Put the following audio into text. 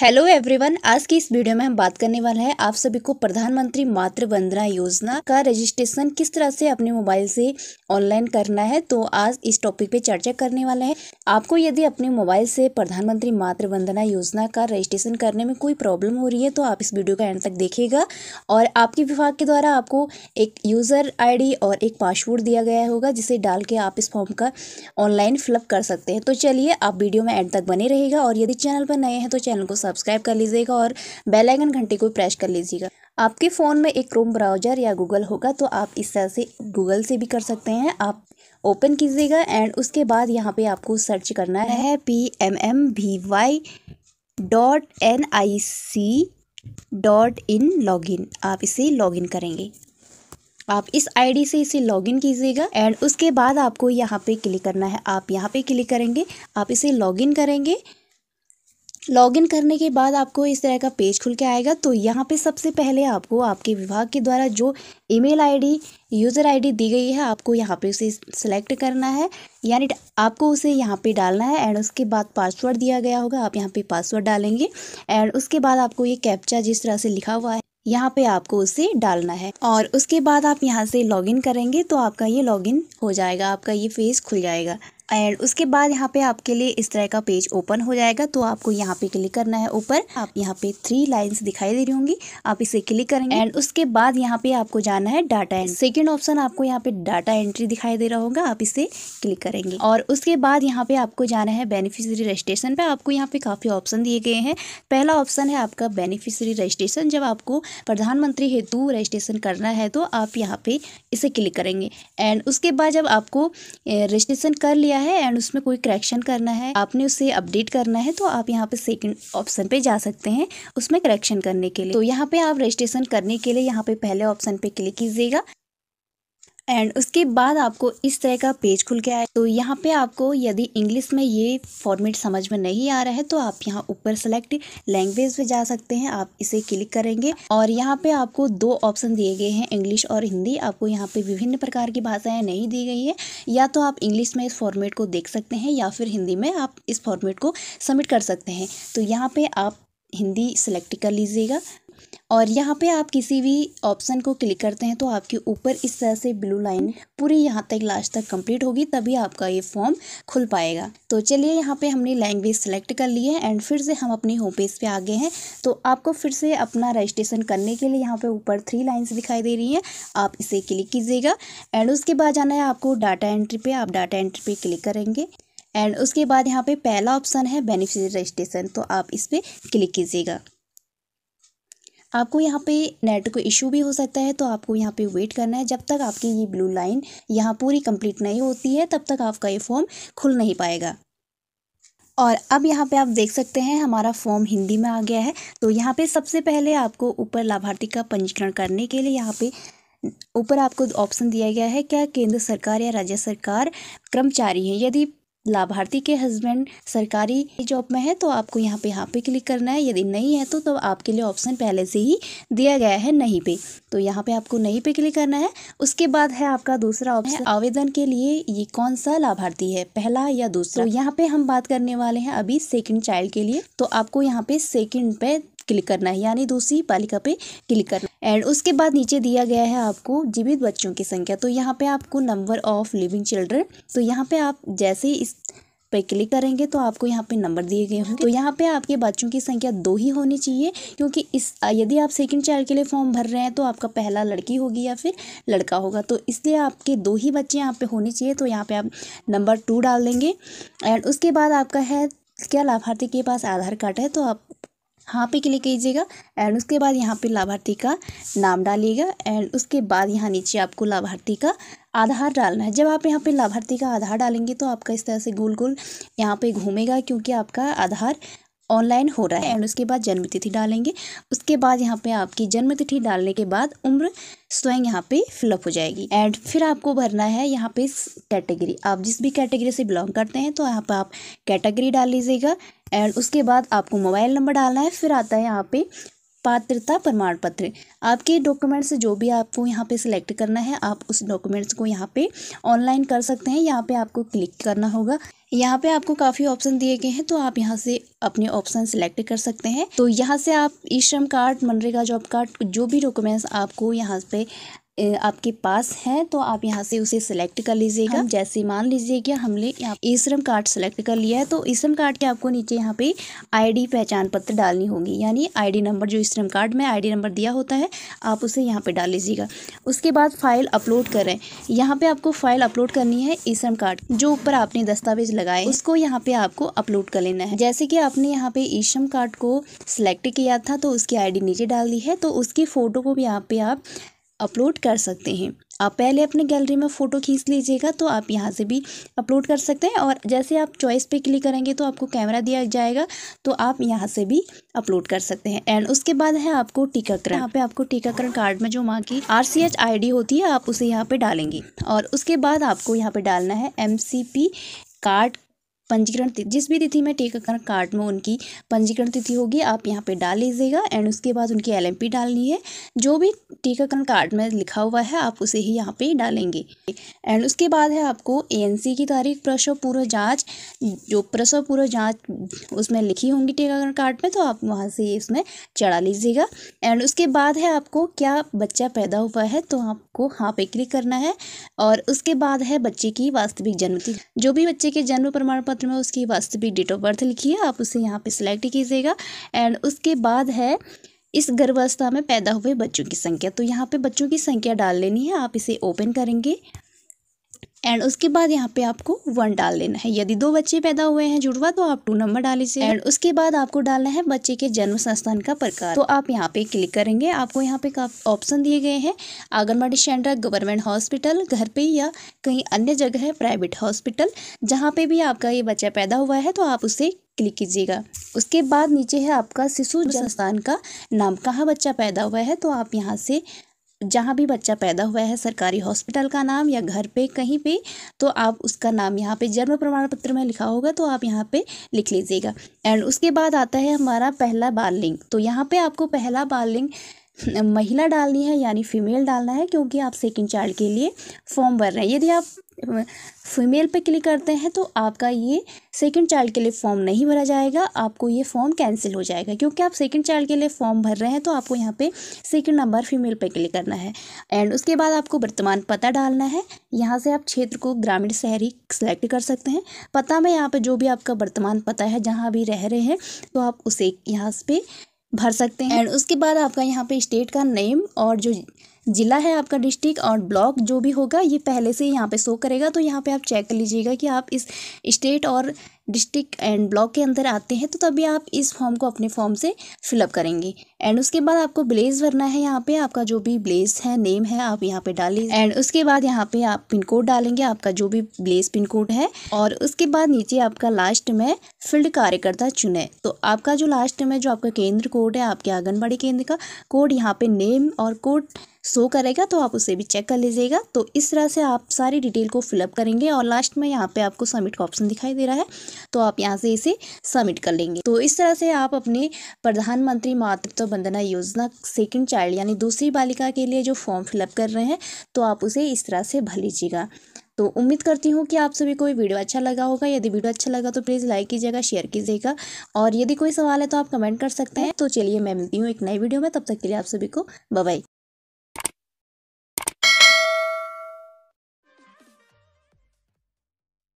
Hello everyone आज की इस वीडियो में हम बात करने वाले हैं आप सभी को प्रधानमंत्री मातृ वंदना योजना का रजिस्ट्रेशन किस तरह से अपने मोबाइल से ऑनलाइन करना है तो आज इस टॉपिक पे चर्चा करने वाले हैं आपको यदि अपने मोबाइल से प्रधानमंत्री मातृ वंदना योजना का रजिस्ट्रेशन करने में कोई प्रॉब्लम हो रही है तो आप इस वीडियो का एंड तक देखेगा और आपके विभाग के द्वारा आपको एक यूज़र आई और एक पासवर्ड दिया गया होगा जिसे डाल के आप इस फॉर्म का ऑनलाइन फिलअप कर सकते हैं तो चलिए आप वीडियो में एंड तक बने रहेगा और यदि चैनल पर नए हैं तो चैनल को सब्सक्राइब कर लीजिएगा और बेल आइकन घंटे को प्रेस कर लीजिएगा आपके फ़ोन में एक क्रोम ब्राउज़र या गूगल होगा तो आप इस तरह से गूगल से भी कर सकते हैं आप ओपन कीजिएगा एंड उसके बाद यहाँ पे आपको सर्च करना है P M M V Y dot N I C dot in login आप इसे लॉगिन करेंगे आप इस आईडी से इसे लॉगिन कीजिएगा एंड उसके बाद आपको यहाँ पे क्लिक करना है आप यहाँ पे क्लिक करेंगे आप इसे लॉगिन करेंगे लॉगिन करने के बाद आपको इस तरह का पेज खुल के आएगा तो यहाँ पे सबसे पहले आपको आपके विभाग के द्वारा जो ईमेल आईडी यूज़र आईडी दी गई है आपको यहाँ पे उसे सिलेक्ट करना है यानी आपको उसे यहाँ पे डालना है एंड उसके बाद पासवर्ड दिया गया होगा आप यहाँ पे पासवर्ड डालेंगे एंड उसके बाद आपको ये कैप्चा जिस तरह से लिखा हुआ है यहाँ पे आपको उसे डालना है और उसके बाद आप यहाँ से लॉगिन करेंगे तो आपका ये लॉगिन हो जाएगा आपका ये फेज खुल जाएगा एंड उसके बाद यहाँ पे आपके लिए इस तरह का पेज ओपन हो जाएगा तो आपको यहाँ पे क्लिक करना है ऊपर आप यहाँ पे थ्री लाइंस दिखाई दे रही होंगी आप इसे क्लिक करेंगे एंड उसके बाद यहाँ पे आपको जाना है डाटा एंड सेकेंड ऑप्शन आपको यहाँ पे डाटा एंट्री दिखाई दे रहा होगा आप इसे क्लिक करेंगे और उसके बाद यहाँ पे आपको जाना है बेनिफिशरी रजिस्ट्रेशन पे आपको यहाँ पे काफ़ी ऑप्शन दिए गए हैं पहला ऑप्शन है आपका बेनिफिशरी रजिस्ट्रेशन जब आपको प्रधानमंत्री हेतु रजिस्ट्रेशन करना है तो आप यहाँ पे इसे क्लिक करेंगे एंड उसके बाद जब आपको रजिस्ट्रेशन कर लिया किया है एंड उसमें कोई करेक्शन करना है आपने उसे अपडेट करना है तो आप यहाँ पे सेकंड ऑप्शन पे जा सकते हैं उसमें करेक्शन करने के लिए तो यहाँ पे आप रजिस्ट्रेशन करने के लिए यहाँ पे पहले ऑप्शन पे क्लिक कीजिएगा एंड उसके बाद आपको इस तरह का पेज खुल के आए तो यहाँ पे आपको यदि इंग्लिश में ये फॉर्मेट समझ में नहीं आ रहा है तो आप यहाँ ऊपर सेलेक्ट लैंग्वेज पे जा सकते हैं आप इसे क्लिक करेंगे और यहाँ पे आपको दो ऑप्शन दिए गए हैं इंग्लिश और हिंदी आपको यहाँ पे विभिन्न प्रकार की भाषाएं नहीं दी गई है या तो आप इंग्लिश में इस फॉर्मेट को देख सकते हैं या फिर हिंदी में आप इस फॉर्मेट को सबमिट कर सकते हैं तो यहाँ पर आप हिंदी सेलेक्ट कर लीजिएगा और यहाँ पे आप किसी भी ऑप्शन को क्लिक करते हैं तो आपके ऊपर इस तरह से ब्लू लाइन पूरी यहाँ तक लास्ट तक कंप्लीट होगी तभी आपका ये फॉर्म खुल पाएगा तो चलिए यहाँ पे हमने लैंग्वेज सेलेक्ट कर ली है एंड फिर से हम अपने होम पेज पे आ गए हैं तो आपको फिर से अपना रजिस्ट्रेशन करने के लिए यहाँ पे ऊपर थ्री लाइन्स दिखाई दे रही हैं आप इसे क्लिक कीजिएगा एंड उसके बाद जाना है आपको डाटा एंट्री पर आप डाटा एंट्री पर क्लिक करेंगे एंड उसके बाद यहाँ पर पहला ऑप्शन है बेनिफिशियल रजिस्ट्रेशन तो आप इस पर क्लिक कीजिएगा आपको यहाँ पे नेट को इशू भी हो सकता है तो आपको यहाँ पे वेट करना है जब तक आपकी ये ब्लू लाइन यहाँ पूरी कंप्लीट नहीं होती है तब तक आपका ये फॉर्म खुल नहीं पाएगा और अब यहाँ पे आप देख सकते हैं हमारा फॉर्म हिंदी में आ गया है तो यहाँ पे सबसे पहले आपको ऊपर लाभार्थी का पंजीकरण करने के लिए यहाँ पे ऊपर आपको ऑप्शन दिया गया है क्या केंद्र सरकार या राज्य सरकार कर्मचारी है यदि लाभार्थी के हस्बैंड सरकारी जॉब में है तो आपको यहाँ पे यहाँ पे क्लिक करना है यदि नहीं है तो तब तो आपके लिए ऑप्शन पहले से ही दिया गया है नहीं पे तो यहाँ पे आपको नहीं पे क्लिक करना है उसके बाद है आपका दूसरा ऑप्शन आवेदन के लिए ये कौन सा लाभार्थी है पहला या दूसरा तो यहाँ पे हम बात करने वाले हैं अभी सेकेंड चाइल्ड के लिए तो आपको यहाँ पे सेकेंड पे क्लिक करना है यानी दूसरी बालिका पे क्लिक करना एंड उसके बाद नीचे दिया गया है आपको जीवित बच्चों की संख्या तो यहाँ पे आपको नंबर ऑफ लिविंग चिल्ड्रन तो यहाँ पे आप जैसे इस पे क्लिक करेंगे तो आपको यहाँ पे नंबर दिए गए होंगे तो यहाँ पे आपके बच्चों की संख्या दो ही होनी चाहिए क्योंकि इस यदि आप सेकंड चाइल्ड के लिए फॉर्म भर रहे हैं तो आपका पहला लड़की होगी या फिर लड़का होगा तो इसलिए आपके दो ही बच्चे यहाँ पे होने चाहिए तो यहाँ पे आप नंबर टू डाल देंगे एंड उसके बाद आपका है क्या लाभार्थी के पास आधार कार्ड है तो आप हाँ पे क्लिक कीजिएगा एंड उसके बाद यहाँ पे लाभार्थी का नाम डालिएगा एंड उसके बाद यहाँ नीचे आपको लाभार्थी का आधार डालना है जब आप यहाँ पे लाभार्थी का आधार डालेंगे तो आपका इस तरह से गोल गोल यहाँ पे घूमेगा क्योंकि आपका आधार ऑनलाइन हो रहा है एंड उसके बाद जन्मतिथि डालेंगे उसके बाद यहाँ पे आपकी जन्मतिथि डालने के बाद उम्र स्वयं यहाँ पे फिलअप हो जाएगी एंड फिर आपको भरना है यहाँ पे कैटेगरी आप जिस भी कैटेगरी से बिलोंग करते हैं तो यहाँ पे आप कैटेगरी डाल लीजिएगा एंड उसके बाद आपको मोबाइल नंबर डालना है फिर आता है यहाँ पे पात्रता प्रमाण पत्र आपके डॉक्यूमेंट्स जो भी आपको यहाँ पे सिलेक्ट करना है आप उस डॉक्यूमेंट्स को यहाँ पे ऑनलाइन कर सकते हैं यहाँ पे आपको क्लिक करना होगा यहाँ पे आपको काफ़ी ऑप्शन दिए गए हैं तो आप यहाँ से अपने ऑप्शन सिलेक्ट कर सकते हैं तो यहाँ से आप ई श्रम कार्ड मनरेगा जॉब कार्ड जो भी डॉक्यूमेंट्स आपको यहाँ पे आपके पास है तो आप यहाँ से उसे सिलेक्ट कर लीजिएगा हाँ। जैसे मान लीजिएगा हमने यहाँ ई श्रम कार्ड सेलेक्ट कर लिया है तो ई श्रम कार्ड के आपको नीचे यहाँ पे आईडी पहचान पत्र डालनी होगी यानी आईडी नंबर जो ई श्रम कार्ड में आईडी नंबर दिया होता है आप उसे यहाँ पे डाल लीजिएगा उसके बाद फाइल अपलोड करें यहाँ पर आपको फाइल अपलोड करनी है ई श्रम कार्ड जो ऊपर आपने दस्तावेज लगाए उसको यहाँ पर आपको अपलोड कर लेना है जैसे कि आपने यहाँ पर ई श्रम कार्ड को सिलेक्ट किया था तो उसकी आई नीचे डाल दी है तो उसकी फ़ोटो को भी यहाँ पर आप अपलोड कर सकते हैं आप पहले अपने गैलरी में फ़ोटो खींच लीजिएगा तो आप यहाँ से भी अपलोड कर सकते हैं और जैसे आप चॉइस पे क्लिक करेंगे तो आपको कैमरा दिया जाएगा तो आप यहाँ से भी अपलोड कर सकते हैं एंड उसके बाद है आपको टीकाकरण यहाँ पे आपको टीकाकरण कार्ड में जो माँ की R C H I D होती है आप उसे यहाँ पर डालेंगे और उसके बाद आपको यहाँ पर डालना है एम सी पी कार्ड पंजीकरण तिथि जिस भी तिथि में टीकाकरण कार्ड में उनकी पंजीकरण तिथि होगी आप यहाँ पे डाल लीजिएगा एंड उसके बाद उनकी एलएमपी डालनी है जो भी टीकाकरण कार्ड में लिखा हुआ है आप उसे ही यहाँ पे डालेंगे एंड उसके बाद है आपको एएनसी की तारीख प्रसव पूर्व जाँच जो प्रसव पूर्व जाँच उसमें लिखी होंगी टीकाकरण कार्ड में तो आप वहाँ से इसमें चढ़ा लीजिएगा एंड उसके बाद है आपको क्या बच्चा पैदा हुआ है तो आपको हाँ पे क्लिक करना है और उसके बाद है बच्चे की वास्तविक जन्म तिथि जो भी बच्चे के जन्म प्रमाण पत्र पत्र में उसकी वास्तविक डेट ऑफ बर्थ लिखी है आप उसे यहाँ पे सिलेक्ट कीजिएगा एंड उसके बाद है इस गर्भावस्था में पैदा हुए बच्चों की संख्या तो यहाँ पे बच्चों की संख्या डाल लेनी है आप इसे ओपन करेंगे एंड उसके बाद यहाँ पे आपको वन डाल देना है यदि दो बच्चे पैदा हुए हैं जुड़वा तो आप टू नंबर डाल लीजिए एंड उसके बाद आपको डालना है बच्चे के जन्म संस्थान का प्रकार तो आप यहाँ पे क्लिक करेंगे आपको यहाँ पे ऑप्शन दिए गए हैं आंगनबाड़ी सेंटर गवर्नमेंट हॉस्पिटल घर पे या कहीं अन्य जगह है प्राइवेट हॉस्पिटल जहाँ पे भी आपका ये बच्चा पैदा हुआ है तो आप उसे क्लिक कीजिएगा उसके बाद नीचे है आपका शिशु संस्थान का नाम कहाँ बच्चा पैदा हुआ है तो आप यहाँ से जहाँ भी बच्चा पैदा हुआ है सरकारी हॉस्पिटल का नाम या घर पे कहीं पे तो आप उसका नाम यहाँ पे जन्म प्रमाण पत्र में लिखा होगा तो आप यहाँ पे लिख लीजिएगा एंड उसके बाद आता है हमारा पहला बाल लिंग तो यहाँ पे आपको पहला बाल लिंग महिला डालनी है यानी फीमेल डालना है क्योंकि आप सेकेंड चाइल्ड के लिए फॉर्म भर रहे हैं यदि आप फीमेल पे क्लिक करते हैं तो आपका ये सेकंड चाइल्ड के लिए फॉर्म नहीं भरा जाएगा आपको ये फॉर्म कैंसिल हो जाएगा क्योंकि आप सेकंड चाइल्ड के लिए फॉर्म भर रहे हैं तो आपको यहाँ पे सेकंड नंबर फीमेल पे क्लिक करना है एंड उसके बाद आपको वर्तमान पता डालना है यहाँ से आप क्षेत्र को ग्रामीण शहरी सेलेक्ट कर सकते हैं पता में यहाँ पर जो भी आपका वर्तमान पता है जहाँ भी रह रहे हैं तो आप उसे यहाँ पर भर सकते हैं एंड उसके बाद आपका यहाँ पर स्टेट का नेम और जो ज़िला है आपका डिस्ट्रिक्ट और ब्लॉक जो भी होगा ये पहले से यहाँ पे शो करेगा तो यहाँ पे आप चेक कर लीजिएगा कि आप इस स्टेट और डिस्ट्रिक्ट एंड ब्लॉक के अंदर आते हैं तो तभी आप इस फॉर्म को अपने फॉर्म से फिलअप करेंगे एंड उसके बाद आपको ब्लेज भरना है यहाँ पे आपका जो भी ब्लेज है नेम है आप यहाँ पे डालिए एंड उसके बाद यहाँ पे आप पिन कोड डालेंगे आपका जो भी ब्लेज पिन कोड है और उसके बाद नीचे आपका लास्ट में फील्ड कार्यकर्ता चुने तो आपका जो लास्ट में जो आपका केंद्र कोड है आपके आंगनबाड़ी केंद्र का कोड यहाँ पे नेम और कोड शो करेगा तो आप उसे भी चेक कर लीजिएगा तो इस तरह से आप सारी डिटेल को फिलअप करेंगे और लास्ट में यहाँ पे आपको सबमिट का ऑप्शन दिखाई दे रहा है तो आप यहाँ से इसे सबमिट कर लेंगे तो इस तरह से आप अपने प्रधानमंत्री मातृत्व वंदना योजना सेकेंड चाइल्ड यानी दूसरी बालिका के लिए जो फॉर्म फिलअप कर रहे हैं तो आप उसे इस तरह से भर लीजिएगा तो उम्मीद करती हूँ कि आप सभी को वीडियो अच्छा लगा होगा यदि वीडियो अच्छा लगा तो प्लीज़ लाइक कीजिएगा शेयर कीजिएगा और यदि कोई सवाल है तो आप कमेंट कर सकते हैं तो चलिए मैं मिलती हूँ एक नई वीडियो में तब तक के लिए आप सभी को बाय